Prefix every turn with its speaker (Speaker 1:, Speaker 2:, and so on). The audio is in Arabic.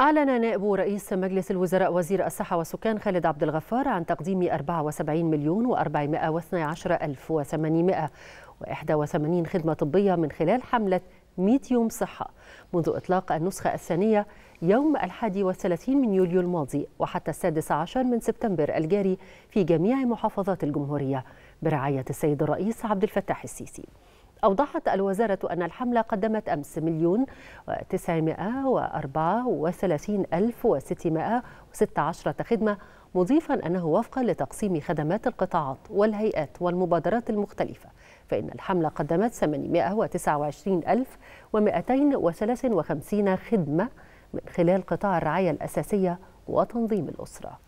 Speaker 1: أعلن نائب رئيس مجلس الوزراء وزير الصحة والسكان خالد عبد الغفار عن تقديم 74 مليون و412 ألف و800 خدمه طبية من خلال حملة 100 يوم صحة منذ إطلاق النسخة الثانية يوم الحادي والثلاثين من يوليو الماضي وحتى السادس عشر من سبتمبر الجاري في جميع محافظات الجمهورية برعاية السيد الرئيس عبد الفتاح السيسي أوضحت الوزارة أن الحملة قدمت أمس مليون وتسعمائة وأربعة وثلاثين ألف وستمائة وستة عشرة خدمة مضيفا أنه وفقا لتقسيم خدمات القطاعات والهيئات والمبادرات المختلفة فإن الحملة قدمت 829253 خدمة من خلال قطاع الرعاية الأساسية وتنظيم الأسرة